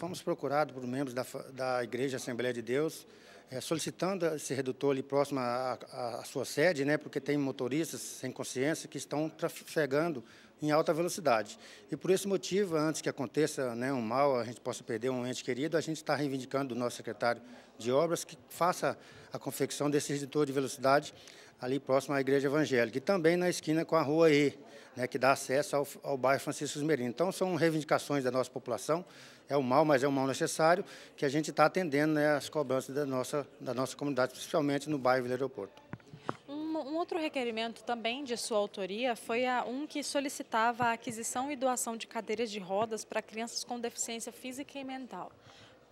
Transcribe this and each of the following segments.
Fomos procurados por membros da, da Igreja Assembleia de Deus, é, solicitando esse redutor ali próximo à, sua sede, né, porque tem motoristas sem consciência que estão trafegando em alta velocidade. E por esse motivo, antes que aconteça né, um mal, a gente possa perder um ente querido, a gente está reivindicando do nosso secretário de obras que faça a confecção desse redutor de velocidade ali próximo à Igreja Evangélica, e também na esquina com a Rua E, né, que dá acesso ao, ao bairro Francisco Esmerino. Então, são reivindicações da nossa população, é um mal, mas é um mal necessário, que a gente está atendendo né, as cobranças da nossa, da nossa comunidade, principalmente no bairro Vila Aeroporto. Um, um, outro requerimento também de sua autoria foi a, um que solicitava a aquisição e doação de cadeiras de rodas para crianças com deficiência física e mental.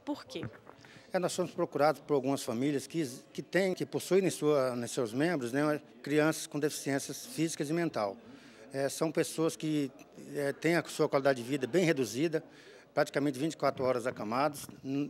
Por quê? É, nós somos procurados por algumas famílias que, que têm, que possuem em, sua, em seus membros né, crianças com deficiências físicas e mental. É, são pessoas que é, têm a sua qualidade de vida bem reduzida, praticamente 24 horas acamados.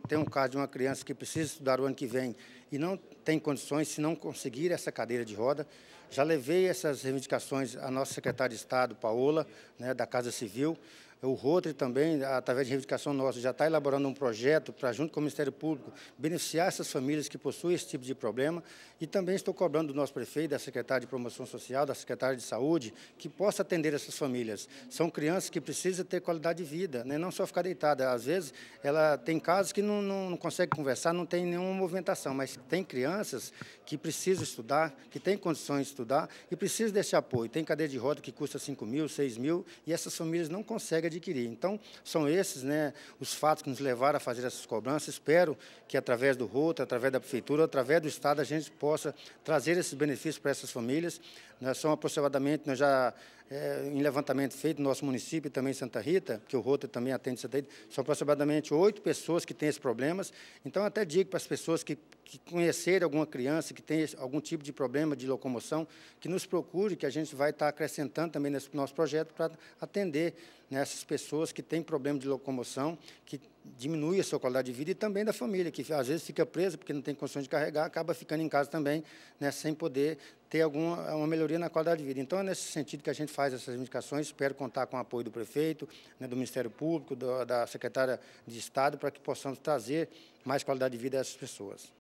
Tem um caso de uma criança que precisa estudar o ano que vem e não tem condições, se não conseguir essa cadeira de roda. Já levei essas reivindicações à nossa secretária de Estado, Paola, né, da Casa Civil, o Rotary também, através de reivindicação nossa, já está elaborando um projeto para, junto com o Ministério Público, beneficiar essas famílias que possuem esse tipo de problema. E também estou cobrando do nosso prefeito, da secretária de Promoção Social, da secretária de Saúde, que possa atender essas famílias. São crianças que precisam ter qualidade de vida, né? não só ficar deitada. Às vezes, ela tem casos que não, não, não consegue conversar, não tem nenhuma movimentação, mas tem crianças que precisam estudar, que têm condições de estudar e precisam desse apoio. Tem cadeia de roda que custa 5 mil, 6 mil, e essas famílias não conseguem adquirir. Então, são esses né, os fatos que nos levaram a fazer essas cobranças. Espero que, através do ROTA, através da Prefeitura, através do Estado, a gente possa trazer esses benefícios para essas famílias. Nós são aproximadamente, nós já é, em levantamento feito no nosso município e também em Santa Rita, que o Rota também atende Santa Rita, são aproximadamente oito pessoas que têm esses problemas. Então, até digo para as pessoas que, que conhecerem alguma criança que tem algum tipo de problema de locomoção, que nos procure, que a gente vai estar acrescentando também nesse nosso projeto para atender né, essas pessoas que têm problema de locomoção, que diminui a sua qualidade de vida e também da família, que às vezes fica presa porque não tem condições de carregar, acaba ficando em casa também, né, sem poder ter alguma uma melhoria na qualidade de vida. Então, é nesse sentido que a gente faz essas indicações, espero contar com o apoio do prefeito, né, do Ministério Público, do, da secretária de Estado, para que possamos trazer mais qualidade de vida a essas pessoas.